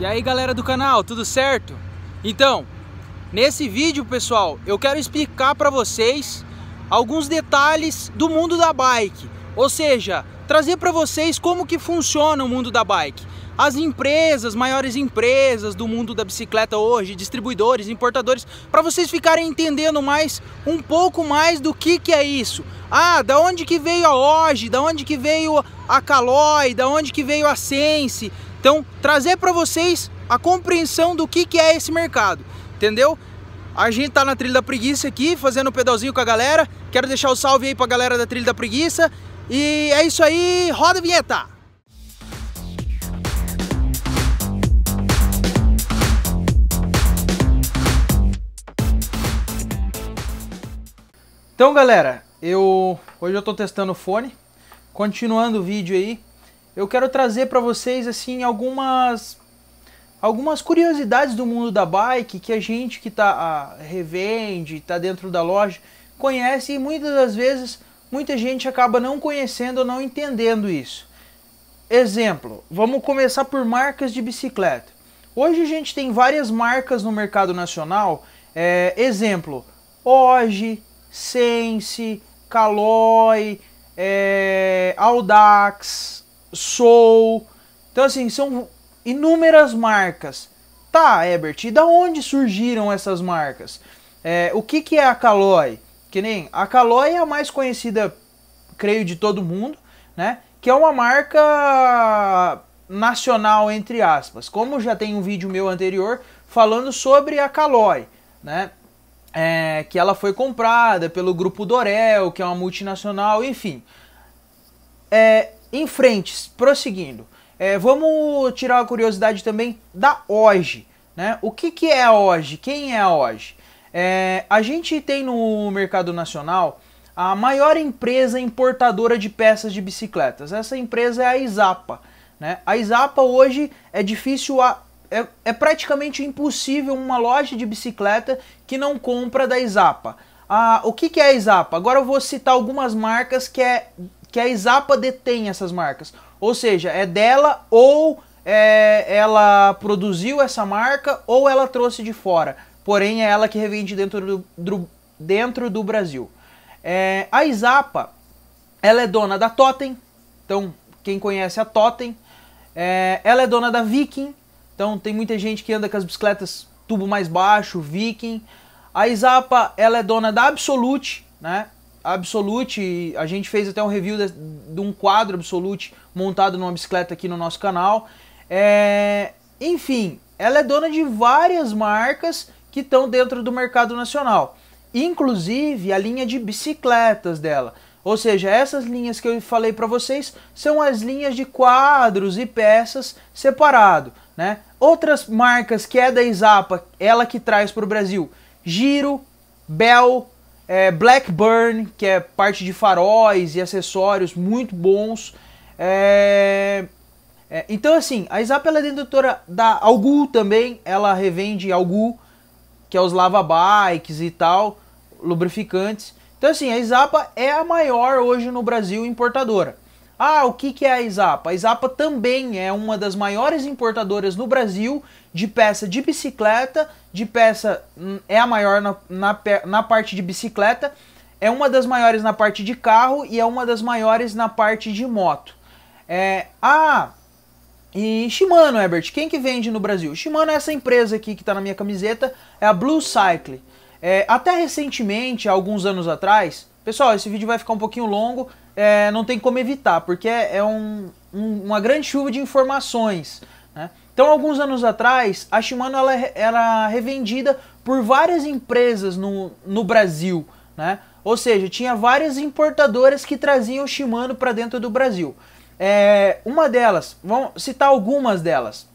E aí galera do canal, tudo certo? Então, nesse vídeo pessoal, eu quero explicar para vocês alguns detalhes do mundo da bike. Ou seja, trazer para vocês como que funciona o mundo da bike. As empresas, maiores empresas do mundo da bicicleta hoje, distribuidores, importadores, para vocês ficarem entendendo mais, um pouco mais do que que é isso. Ah, da onde que veio a Oge, da onde que veio a Caloi, da onde que veio a Sense, então, trazer para vocês a compreensão do que, que é esse mercado, entendeu? A gente tá na Trilha da Preguiça aqui, fazendo um pedalzinho com a galera. Quero deixar o salve aí pra galera da Trilha da Preguiça. E é isso aí, roda a vinheta! Então galera, eu hoje eu tô testando o fone, continuando o vídeo aí, eu quero trazer para vocês assim algumas algumas curiosidades do mundo da bike que a gente que tá a, ah, revende, tá dentro da loja, conhece e muitas das vezes muita gente acaba não conhecendo ou não entendendo isso. Exemplo, vamos começar por marcas de bicicleta. Hoje a gente tem várias marcas no mercado nacional, é, exemplo, Oge, Sense, Caloi, é, Audax, Soul. Então, assim, são inúmeras marcas. Tá, Ebert, e da onde surgiram essas marcas? É, o que, que é a Caloi? Que nem a Caloi é a mais conhecida, creio, de todo mundo, né? Que é uma marca nacional, entre aspas. Como já tem um vídeo meu anterior falando sobre a Caloi, né? É, que ela foi comprada pelo grupo Dorel, que é uma multinacional, enfim. É, em frente, prosseguindo. É, vamos tirar uma curiosidade também da OGE. Né? O que, que é a OGE? Quem é a OGE? É, a gente tem no mercado nacional a maior empresa importadora de peças de bicicletas. Essa empresa é a Isapa. Né? A Isapa hoje é difícil a, é, é, praticamente impossível uma loja de bicicleta que não compra da Isapa. Ah, o que, que é a Isapa? Agora eu vou citar algumas marcas que é que a Isapa detém essas marcas. Ou seja, é dela ou é, ela produziu essa marca ou ela trouxe de fora. Porém, é ela que revende dentro do, do dentro do Brasil. É, a Isapa ela é dona da Totem, então quem conhece a Totem, é, ela é dona da Viking, então tem muita gente que anda com as bicicletas tubo mais baixo, Viking. A Isapa ela é dona da Absolute, né? Absolute, a gente fez até um review de, de um quadro Absolute montado numa bicicleta aqui no nosso canal. É, enfim, ela é dona de várias marcas que estão dentro do mercado nacional, inclusive a linha de bicicletas dela. Ou seja, essas linhas que eu falei para vocês são as linhas de quadros e peças separado, né? Outras marcas que é da Isapa, ela que traz para o Brasil, Giro, Bell, é, Blackburn, que é parte de faróis e acessórios muito bons. É, é, então, assim, a ISAP é detentora da Algu também. Ela revende Algu, que é os lava-bikes e tal, lubrificantes. Então, assim, a ISAPA é a maior hoje no Brasil importadora. Ah, o que, que é a Isapa? A Isapa também é uma das maiores importadoras no Brasil de peça de bicicleta, de peça hum, é a maior na, na, na parte de bicicleta, é uma das maiores na parte de carro e é uma das maiores na parte de moto. É, ah, e Shimano, Herbert, quem que vende no Brasil? Shimano é essa empresa aqui que está na minha camiseta, é a Blue Cycle. É, até recentemente, alguns anos atrás, pessoal, esse vídeo vai ficar um pouquinho longo, é, não tem como evitar, porque é, é um, um, uma grande chuva de informações. Né? Então, alguns anos atrás, a Shimano ela era revendida por várias empresas no, no Brasil. Né? Ou seja, tinha várias importadoras que traziam Shimano para dentro do Brasil. É, uma delas, vamos citar algumas delas.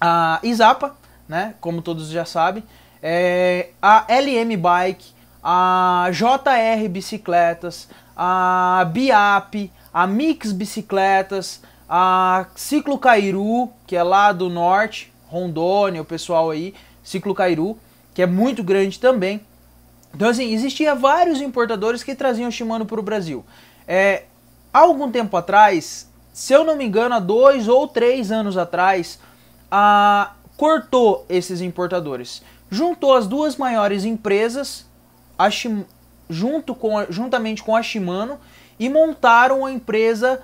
A Isapa, né? como todos já sabem. É, a LM Bike, a JR Bicicletas, a BIAP, a Mix Bicicletas, a Ciclo Cairu, que é lá do norte, Rondônia, o pessoal aí, Ciclo Cairu, que é muito grande também. Então, assim, existia vários importadores que traziam Shimano para o Brasil. É, há algum tempo atrás, se eu não me engano, há dois ou três anos atrás, a, cortou esses importadores. Juntou as duas maiores empresas a Shim, junto com, juntamente com a Shimano e montaram uma empresa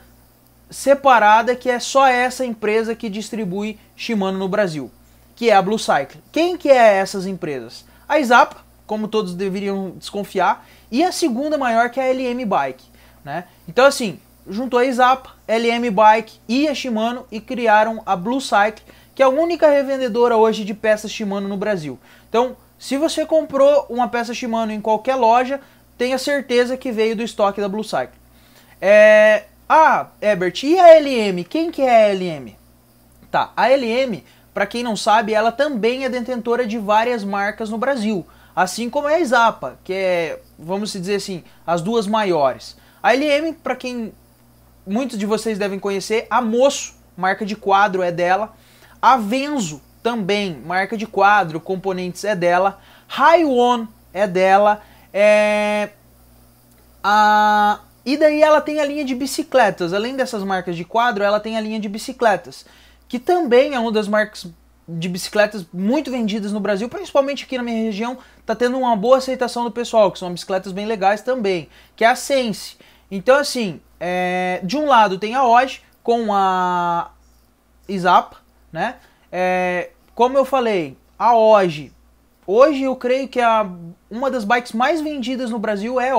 separada que é só essa empresa que distribui Shimano no Brasil, que é a Blue Cycle. Quem que é essas empresas? A Isapa, como todos deveriam desconfiar, e a segunda maior que é a LM Bike, né? Então assim, juntou a Isapa, LM Bike e a Shimano e criaram a Blue Cycle, que é a única revendedora hoje de peças Shimano no Brasil. Então, se você comprou uma peça Shimano em qualquer loja, tenha certeza que veio do estoque da Blue Cycle. É... Ah, Herbert, e a LM? Quem que é a LM? Tá, a LM, para quem não sabe, ela também é detentora de várias marcas no Brasil, assim como é a Zapa, que é, vamos dizer assim, as duas maiores. A LM, para quem muitos de vocês devem conhecer, a Moço, marca de quadro é dela, a Venzo, também, marca de quadro, componentes é dela, Raiwon é dela, é... A... e daí ela tem a linha de bicicletas, além dessas marcas de quadro, ela tem a linha de bicicletas, que também é uma das marcas de bicicletas muito vendidas no Brasil, principalmente aqui na minha região, tá tendo uma boa aceitação do pessoal, que são bicicletas bem legais também, que é a Sense. Então, assim, é, de um lado tem a Osh com a Isapa, né? É, como eu falei, a Oji. Hoje eu creio que a, uma das bikes mais vendidas no Brasil é a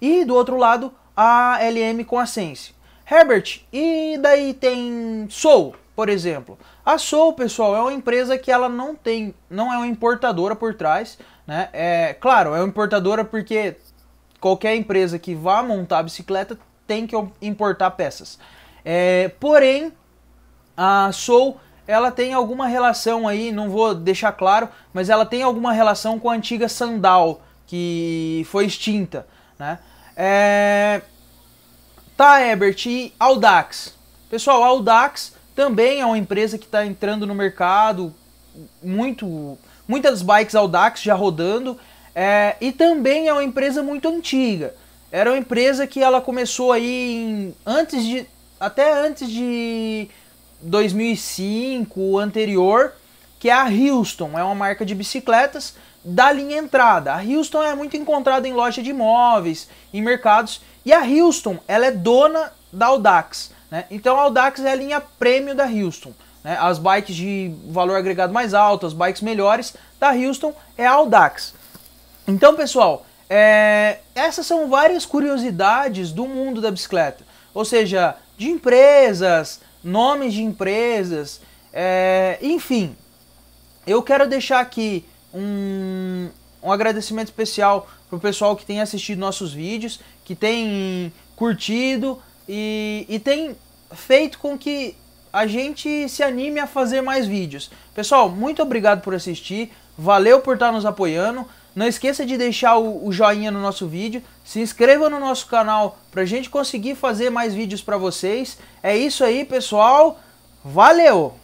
E do outro lado, a LM com a Sense. Herbert, e daí tem Soul, por exemplo. A Soul, pessoal, é uma empresa que ela não tem, não é uma importadora por trás, né? É, claro, é uma importadora porque qualquer empresa que vá montar a bicicleta tem que importar peças. É, porém, a Soul ela tem alguma relação aí, não vou deixar claro, mas ela tem alguma relação com a antiga Sandal, que foi extinta, né? É... Tá, Ebert, e Audax. Pessoal, Audax também é uma empresa que está entrando no mercado, muito, muitas bikes Audax já rodando, é... e também é uma empresa muito antiga. Era uma empresa que ela começou aí em... antes de até antes de 2005, anterior, que é a Houston, é uma marca de bicicletas da linha entrada. A Houston é muito encontrada em loja de imóveis, em mercados, e a Houston, ela é dona da Audax, né? Então a Audax é a linha prêmio da Houston, né? As bikes de valor agregado mais alto, as bikes melhores da Houston é a Audax. Então, pessoal, é... essas são várias curiosidades do mundo da bicicleta, ou seja, de empresas, nomes de empresas, é, enfim. Eu quero deixar aqui um, um agradecimento especial para o pessoal que tem assistido nossos vídeos, que tem curtido e, e tem feito com que a gente se anime a fazer mais vídeos. Pessoal, muito obrigado por assistir, valeu por estar nos apoiando. Não esqueça de deixar o, o joinha no nosso vídeo, se inscreva no nosso canal para a gente conseguir fazer mais vídeos para vocês. É isso aí, pessoal. Valeu!